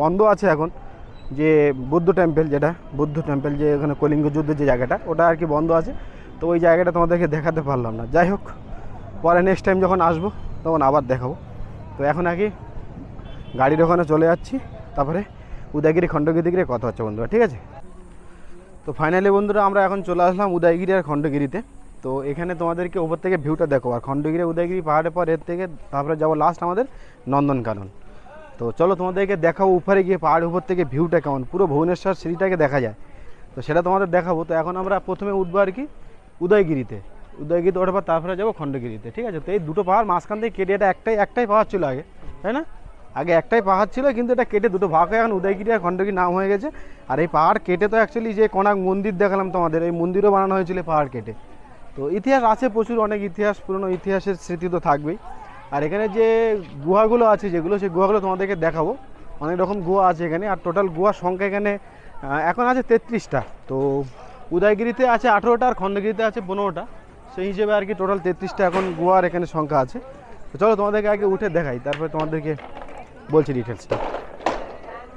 বন্ধ আছে এখন যে বুদ্ধ টেম্পেল যেটা বুদ্ধ টেম্পেল যে ওখানে কলিঙ্গ যুদ্ধের যে জায়গাটা ওটা আর কি বন্ধ আছে তো ওই জায়গাটা তোমাদেরকে দেখাতে পারলাম না যাই হোক পরে নেক্সট টাইম যখন আসবো তখন আবার দেখাবো তো এখন আর কি গাড়ির ওখানে চলে যাচ্ছি তারপরে উদয়গিরি খণ্ডগিরিগিরি কথা হচ্ছে বন্ধুরা ঠিক আছে তো ফাইনালি বন্ধুরা আমরা এখন চলে আসলাম উদয়গিরি আর খণ্ডগিরিতে তো এখানে তোমাদেরকে উপর থেকে ভিউটা দেখো আর খণ্ডগিরি উদয়গিরি পাহাড়ের পর এর থেকে তারপরে যাবো লাস্ট আমাদের নন্দনকানন তো চলো তোমাদেরকে দেখাবো উপরে গিয়ে পাহাড়ের উপর থেকে ভিউটা কেমন পুরো ভুবনেশ্বর সিটিটাকে দেখা যায় তো সেটা তোমাদের দেখাবো তো এখন আমরা প্রথমে উঠবো আর কি উদয়গিরিতে উদয়গিরিতে ওঠার তারপরে যাবো খণ্ডগিরিতে ঠিক আছে তো এই দুটো পাহাড় মাঝখান থেকে কেটে এটা একটাই একটাই পাহাড় ছিল আগে তাই না আগে একটাই পাহাড় ছিল কিন্তু এটা কেটে দুটো ভাগ হয়ে এখন উদয়গিরি আর খণ্ডগিরি নাম হয়ে গেছে আর এই পাহাড় কেটে তো অ্যাকচুয়ালি যে কোনাক মন্দির দেখালাম তোমাদের এই মন্দিরও বানানো হয়েছিল পাহাড় কেটে তো ইতিহাস আছে প্রচুর অনেক ইতিহাস পুরনো ইতিহাসের স্মৃতি তো থাকবেই আর এখানে যে গুহাগুলো আছে যেগুলো সেই গুহাগুলো তোমাদেরকে দেখাবো অনেক রকম গুহা আছে এখানে আর টোটাল গুহার সংখ্যা এখানে এখন আছে তেত্রিশটা তো উদয়গিরিতে আছে আঠেরোটা আর খণ্ডগিরিতে আছে পনেরোটা সেই হিসেবে আর কি টোটাল তেত্রিশটা এখন গুহার এখানে সংখ্যা আছে তো চলো তোমাদেরকে আগে উঠে দেখাই তারপরে তোমাদেরকে বলছি ডিটেলসটা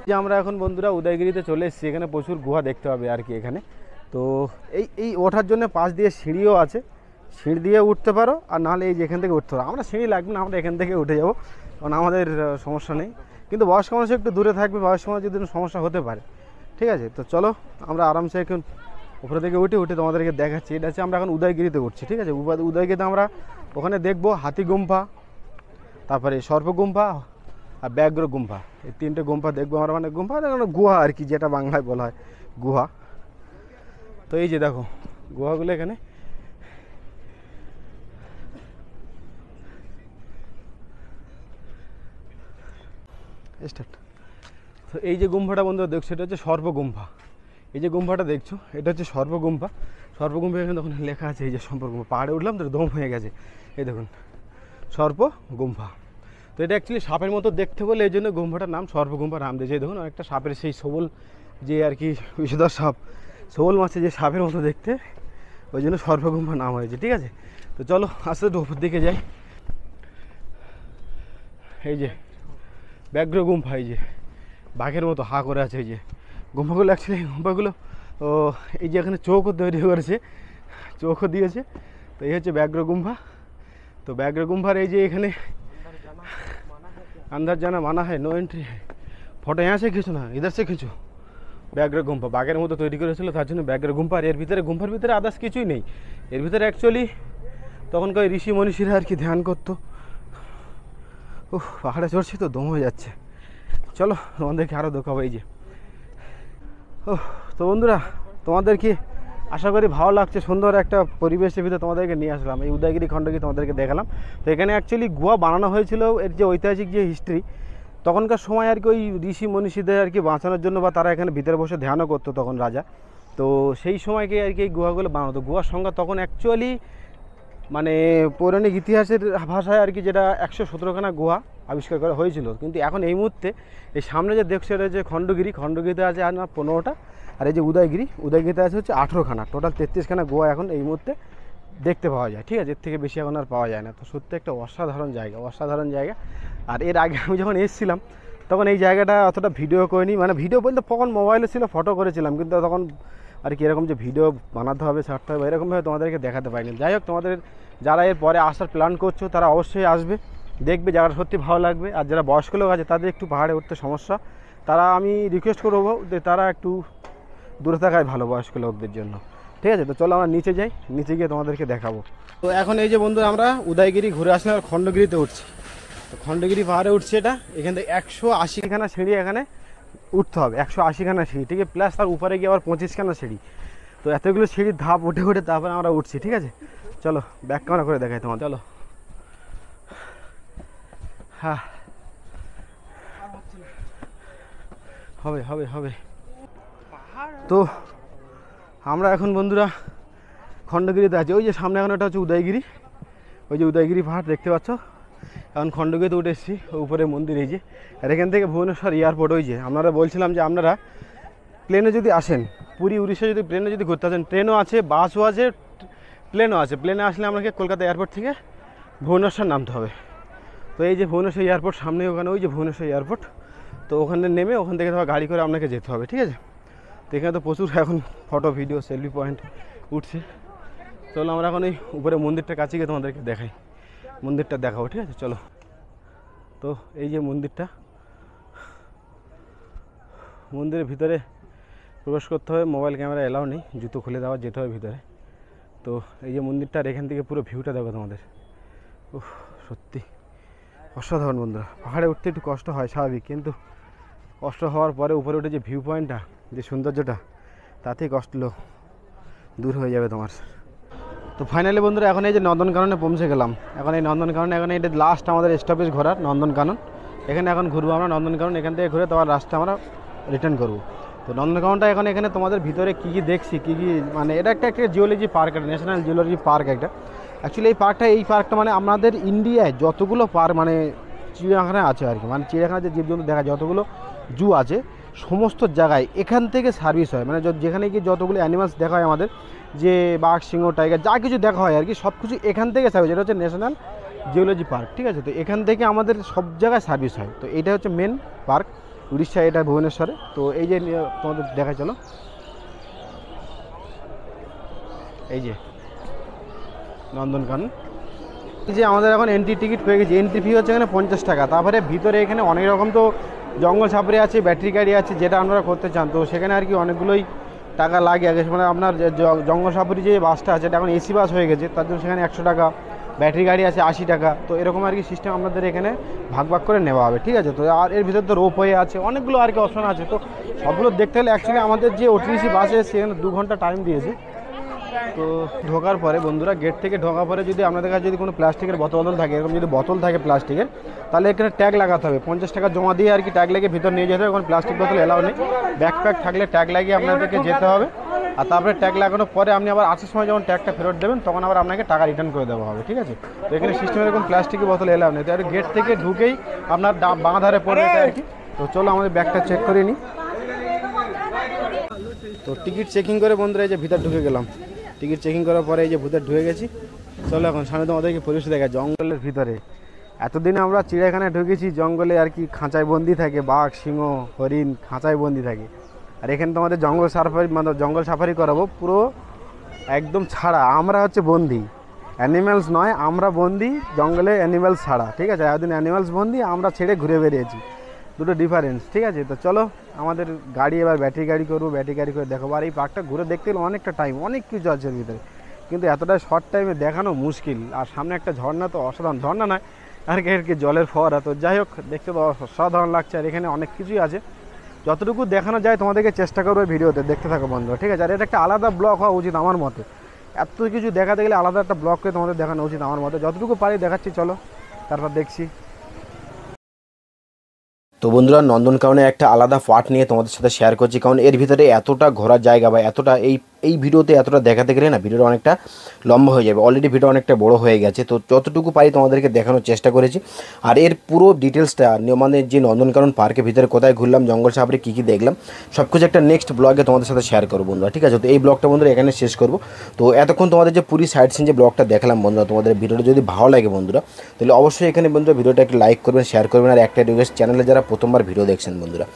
যে আমরা এখন বন্ধুরা উদয়গিরিতে চলে এসেছি এখানে প্রচুর গুহা দেখতে পাবে আর কি এখানে তো এই এই ওঠার জন্য পাশ দিয়ে সিঁড়িও আছে সিঁড়ি দিয়ে উঠতে পারো আর নাহলে এই যে এখান থেকে উঠতে পারো আমরা সিঁড়ি লাগবে না আমরা এখান থেকে উঠে যাবো কারণ আমাদের সমস্যা নেই কিন্তু বয়স্ক মানুষ একটু দূরে থাকবে বয়স্ক মানুষ যদি সমস্যা হতে পারে ঠিক আছে তো চলো আমরা আরামসে এখন উপরে থেকে উঠে উঠে তোমাদেরকে দেখাচ্ছি এটা হচ্ছে আমরা এখন উদয়গিরিতে উঠছি ঠিক আছে উদয়গিরিতে আমরা ওখানে দেখবো হাতি গুম্ফা তারপরে সর্প গুম্ফা আর ব্যাঘ্র গুম্ফা এই তিনটে গুম্ফা দেখবো আমরা মানে গুম্ফা গুহা আর কি যেটা বাংলায় বলা হয় গুহা তো এই যে দেখো গুহাগুলো এখানে স্টার্ট তো এই যে গুম্ফাটা বন্ধুরা দেখছো এটা হচ্ছে সর্বগুম্ফা এই যে গুম্ফাটা দেখছো এটা হচ্ছে সর্বগুম্ফা সর্বগুম্ফা এখানে তখন লেখা আছে এই যে সর্বগুম্ফা পাহাড়ে উঠলাম তো দম হয়ে গেছে এই দেখুন সর্বগুম্ফা তো এটা অ্যাকচুয়ালি সাপের মতো দেখতে বলে এই জন্য গুম্ফাটার নাম সর্বগুম্ফা নাম দেখুন একটা সাপের সেই সবল যে আর কি বিষধর সাপ শোল মাছে যে সাপের মতো দেখতে ওই জন্য সর্বগুম্ফা নাম হয়েছে ঠিক আছে তো চলো আস্তে আস্তে ওপর দিকে যাই এই যে ব্যাঘ্র গুম্ফা এই যে বাঘের মতো হা করে আছে এই যে গুম্ফাগুলো অ্যাকচুয়ালি গুম্ফাগুলো ও এই যে এখানে চৌকো তৈরি করেছে চৌকো দিয়েছে তো এই হচ্ছে ব্যাঘ্র গুম্ফা তো ব্যাঘ্র গুম্ফার এই যে এখানে अंदर জানা মানা হয় নো এন্ট্রি হয় फोटो यहाँ খিচু না इधर সে খিচু ব্যাগ্র গুম্ফা বাঘের মতো তৈরি করেছিল তার জন্য ব্যাগ্র গুম্ফা আর এর ভিতরে গুম্ফার ভিতরে আদার্স কিছুই নেই এর ভিতরে অ্যাকচুয়ালি তখনকার ঋষি মনীষীরা আর কি ধ্যান করতো ও পাহাড়ে চড়ছে তো দম হয়ে যাচ্ছে চলো তোমাদেরকে আরও দেখাবো এই যে ও তো বন্ধুরা তোমাদের কি আশা করি ভালো লাগছে সুন্দর একটা পরিবেশের ভিতরে তোমাদেরকে নিয়ে আসলাম এই উদয়গিরি খণ্ডকে তোমাদেরকে দেখালাম তো এখানে অ্যাকচুয়ালি গুহা বানানো হয়েছিল এর যে ঐতিহাসিক যে হিস্ট্রি তখনকার সময় আর কি ওই ঋষি মনীষীদের আর কি বাঁচানোর জন্য বা তারা এখানে ভিতরে বসে ধ্যানও করতো তখন রাজা তো সেই সময়কে আর কি এই গুহাগুলো বানাতো গুহার সংখ্যা তখন অ্যাকচুয়ালি মানে পৌরাণিক ইতিহাসের ভাষায় আর কি যেটা একশো সতেরোখানা গুহা আবিষ্কার করা হয়েছিল কিন্তু এখন এই মুহূর্তে এই সামনে যে দেখছে এটা যে খণ্ডগিরি খণ্ডগিরিতে আছে না পনেরোটা আর এই যে উদয়গিরি উদয়গিরিতে আছে হচ্ছে আঠেরোখানা টোটাল তেত্রিশখানা গোয়া এখন এই মুহূর্তে দেখতে পাওয়া যায় ঠিক আছে এর থেকে বেশি এখন আর পাওয়া যায় না তো সত্যি একটা অসাধারণ জায়গা অসাধারণ জায়গা আর এর আগে আমি যখন এসেছিলাম তখন এই জায়গাটা অতটা ভিডিও করিনি মানে ভিডিও বলতে তখন মোবাইলে ছিল ফটো করেছিলাম কিন্তু তখন আর কি এরকম যে ভিডিও বানাতে হবে ছাড়তে হবে এরকমভাবে তোমাদেরকে দেখাতে পারিনি যাই হোক তোমাদের যারা এর পরে আসার প্ল্যান করছো তারা অবশ্যই আসবে দেখবে যারা সত্যি ভালো লাগবে আর যারা বয়স্ক লোক আছে তাদের একটু পাহাড়ে উঠতে সমস্যা তারা আমি রিকোয়েস্ট করবো যে তারা একটু দূরে থাকায় ভালো বয়স্ক লোকদের জন্য ঠিক আছে তো চলো আমরা নিচে যাই নিচে গিয়ে তোমাদেরকে দেখাবো তো এখন এই যে বন্ধু আমরা উদয়গিরি ঘুরে আসলে আর খণ্ডগিরিতে উঠছি খণ্ডগিরি পাহাড়ে উঠছে এটা এখান থেকে একশো আশিখানা সিঁড়ি এখানে উঠতে হবে একশো আশিখানা সিঁড়ি ঠিক আছে প্লাস তার উপরে গিয়ে আবার পঁচিশখানা সিঁড়ি তো এতগুলো সিঁড়ির ধাপ উঠে উঠে তারপরে আমরা উঠছি ঠিক আছে চলো ব্যাক ক্যামেরা করে দেখাই তোমার চলো হ্যাঁ হবে হবে হবে তো আমরা এখন বন্ধুরা খণ্ডগিরিতে আছি ওই যে সামনে এখন ওটা হচ্ছে উদয়গিরি ওই যে উদয়গিরি পাহাড় দেখতে পাচ্ছ এখন খণ্ডগীতে উঠে এসেছি উপরে মন্দির এই যে আর এখান থেকে ভুবনেশ্বর এয়ারপোর্ট ওই যে আপনারা বলছিলাম যে আপনারা প্লেনে যদি আসেন পুরী উড়িষ্যা যদি প্লেনে যদি ঘুরতে আসেন ট্রেনও আছে বাসও আছে প্লেনও আছে প্লেনে আসলে আমাকে কলকাতা এয়ারপোর্ট থেকে ভুবনেশ্বর নামতে হবে তো এই যে ভুবনেশ্বর এয়ারপোর্ট সামনে ওখানে ওই যে ভুবনেশ্বর এয়ারপোর্ট তো ওখানে নেমে ওখান থেকে তোমার গাড়ি করে আপনাকে যেতে হবে ঠিক আছে তো এখানে তো প্রচুর এখন ফটো ভিডিও সেলফি পয়েন্ট উঠছে চলো আমরা এখন এই উপরে মন্দিরটা কাছে গিয়ে তোমাদেরকে দেখাই মন্দিরটা দেখাবো ঠিক আছে চলো তো এই যে মন্দিরটা মন্দিরের ভিতরে প্রবেশ করতে হবে মোবাইল ক্যামেরা এলাও নেই জুতো খুলে দেওয়া যেতে হবে ভিতরে তো এই যে মন্দিরটার এখান থেকে পুরো ভিউটা দেখো তোমাদের ও সত্যি অসাধারণ বন্ধুরা পাহাড়ে উঠতে একটু কষ্ট হয় স্বাভাবিক কিন্তু কষ্ট হওয়ার পরে উপরে উঠে যে ভিউ পয়েন্টটা যে সৌন্দর্যটা তাতেই কষ্ট দূর হয়ে যাবে তোমার তো ফাইনালি বন্ধুরা এখন এই যে নন্দনকাননে পৌঁছে গেলাম এখন এই নন্দনকানন এখন এটা লাস্ট আমাদের স্টপেজ ঘোরার নন্দনকানন এখানে এখন ঘুরবো আমরা নন্দনকানন এখান থেকে ঘুরে তোমার লাস্টে আমরা রিটার্ন করবো তো নন্দনকাননটা এখন এখানে তোমাদের ভিতরে কী কী দেখছি কী কী মানে এটা একটা একটা জিওলজি পার্ক একটা ন্যাশনাল জিওলজি পার্ক একটা অ্যাকচুয়ালি এই পার্কটা এই পার্কটা মানে আমাদের ইন্ডিয়ায় যতগুলো পার্ক মানে চিড়িয়াখানা আছে আর কি মানে চিড়িয়াখানা যে জীবজন্তু দেখা যতগুলো জু আছে সমস্ত জায়গায় এখান থেকে সার্ভিস হয় মানে যেখানে কি যতগুলো অ্যানিমালস দেখা হয় আমাদের যে বাঘ সিংহ টাইগার যা কিছু দেখা হয় আর কি সব কিছু এখান থেকে সার্ভিস এটা হচ্ছে ন্যাশনাল জিওলজি পার্ক ঠিক আছে তো এখান থেকে আমাদের সব জায়গায় সার্ভিস হয় তো এটা হচ্ছে মেন পার্ক উড়িষ্যা এটা ভুবনেশ্বরে তো এই যে তোমাদের দেখা চলো এই যে নন্দনকানন যে আমাদের এখন এন্ট্রি টিকিট পেয়ে গেছে এন্ট্রি ফি হচ্ছে এখানে পঞ্চাশ টাকা তারপরে ভিতরে এখানে অনেক রকম তো জঙ্গল সাপড়ে আছে ব্যাটারি গাড়ি আছে যেটা আপনারা করতে চান তো সেখানে আর কি অনেকগুলোই টাকা লাগে আগে মানে আপনার জঙ্গল সাপড়ি যে বাসটা আছে এটা এখন এসি বাস হয়ে গেছে তার জন্য সেখানে একশো টাকা ব্যাটারি গাড়ি আছে আশি টাকা তো এরকম আর কি সিস্টেম আপনাদের এখানে ভাগ ভাগ করে নেওয়া হবে ঠিক আছে তো আর এর ভিতরে তো রোপ হয়ে আছে অনেকগুলো আর কি অপশন আছে তো সবগুলো দেখতে হলে অ্যাকচুয়ালি আমাদের যে ওটিসি বাসে সেখানে দু ঘন্টা টাইম দিয়েছে তো ঢোকার পরে বন্ধুরা গেট থেকে ঢোকার পরে যদি আপনাদের কাছে যদি কোনো প্লাস্টিকের বোতল থাকে এরকম যদি বোতল থাকে প্লাস্টিকের তাহলে এখানে ট্যাগ লাগাতে হবে পঞ্চাশ টাকা জমা দিয়ে আর কি ট্যাগ লাগিয়ে ভিতর নিয়ে যেতে হবে এখন প্লাস্টিক বোতল এলাও নেই ব্যাকপ্যাক থাকলে ট্যাগ লাগিয়ে আপনাদেরকে যেতে হবে আর তারপরে ট্যাগ লাগানোর পরে আপনি আবার আসার সময় যখন ট্যাগটা ফেরত দেবেন তখন আবার আপনাকে টাকা রিটার্ন করে দেওয়া হবে ঠিক আছে তো এখানে সিস্টেমের এরকম প্লাস্টিকের বোতল এলাও নেই তো গেট থেকে ঢুকেই আপনার বাঁ ধারে পড়বে আর কি তো চলো আমাদের ব্যাগটা চেক করে নিই তো টিকিট চেকিং করে বন্ধুরা এই যে ভিতর ঢুকে গেলাম টিকিট চেকিং করার পরে এই যে ভূতের ঢুকে গেছি চলো এখন সামনে তোমাদেরকে পরিবেশ দেখা জঙ্গলের ভিতরে এতদিন আমরা চিড়িয়াখানায় ঢুকেছি জঙ্গলে আর কি খাঁচায় বন্দি থাকে বাঘ সিংহ হরিণ খাঁচায় বন্দি থাকে আর এখানে তোমাদের জঙ্গল সাফারি মানে জঙ্গল সাফারি করাবো পুরো একদম ছাড়া আমরা হচ্ছে বন্দি অ্যানিম্যালস নয় আমরা বন্দি জঙ্গলে অ্যানিম্যালস ছাড়া ঠিক আছে এতদিন অ্যানিম্যালস বন্দি আমরা ছেড়ে ঘুরে বেরিয়েছি দুটো ডিফারেন্স ঠিক আছে তো চলো আমাদের গাড়ি এবার ব্যাটারি গাড়ি করবো ব্যাটারি গাড়ি করে দেখো আর এই পার্কটা ঘুরে দেখতে গেলে অনেকটা টাইম অনেক কিছু আছে এর ভিতরে কিন্তু এতটা শর্ট টাইমে দেখানো মুশকিল আর সামনে একটা ঝর্ণা তো অসাধারণ ঝর্ণা নয় আর কি আর কি জলের ফোয়ারা তো যাই হোক দেখতে তো অসাধারণ লাগছে আর এখানে অনেক কিছুই আছে যতটুকু দেখানো যায় তোমাদেরকে চেষ্টা করবে ভিডিওতে দেখতে থাকো বন্ধুরা ঠিক আছে আর এটা একটা আলাদা ব্লগ হওয়া উচিত আমার মতে এত কিছু দেখাতে গেলে আলাদা একটা ব্লগকে তোমাদের দেখানো উচিত আমার মতে যতটুকু পারি দেখাচ্ছি চলো তারপর দেখছি তো বন্ধুরা নন্দনকাননে একটা আলাদা পার্ট নিয়ে তোমাদের সাথে শেয়ার করছি কারণ এর ভিতরে এতটা ঘোরার জায়গা বা এতটা এই এই ভিডিওতে এতটা দেখাতে গেলে না ভিডিওটা অনেকটা লম্বা হয়ে যাবে অলরেডি ভিডিও অনেকটা বড় হয়ে গেছে তো যতটুকু পারি তোমাদেরকে দেখানোর চেষ্টা করেছি আর এর পুরো ডিটেলসটা মানে যে নন্দনকানন পার্কের ভিতরে কোথায় ঘুরলাম জঙ্গল সাহাবরে কী কী দেখলাম সব কিছু একটা নেক্সট ব্লগে তোমাদের সাথে শেয়ার করবো বন্ধুরা ঠিক আছে তো এই ব্লগটা বন্ধুরা এখানে শেষ করবো তো এতক্ষণ তোমাদের যে পুরী সাইড সিন যে ব্লগটা দেখলাম বন্ধুরা তোমাদের ভিডিওটা যদি ভালো লাগে বন্ধুরা তাহলে অবশ্যই এখানে বন্ধুরা ভিডিওটা একটা লাইক করবেন শেয়ার করবেন আর একটা রিকোয়েস্ট চ্যানেলে যারা প্রথমবার ভিডিও দেখছেন বন্ধুরা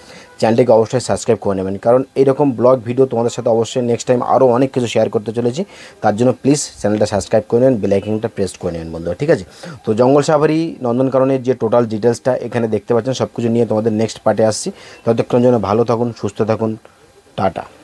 চ্যানেলটিকে অবশ্যই সাবস্ক্রাইব করে নেবেন কারণ এরকম ব্লগ ভিডিও তোমাদের সাথে অবশ্যই নেক্সট টাইম আরও অনেক কিছু শেয়ার করতে চলেছি তার জন্য প্লিজ চ্যানেলটা সাবস্ক্রাইব করে নেবেন বেলাইকিংটা প্রেস করে নেবেন বন্ধুরা ঠিক আছে তো জঙ্গল সাফারি নন্দনকাননের যে টোটাল ডিটেলসটা এখানে দেখতে পাচ্ছেন সব কিছু নিয়ে তোমাদের নেক্সট পার্টে আসছি ততক্ষণ জন্য ভালো থাকুন সুস্থ থাকুন টাটা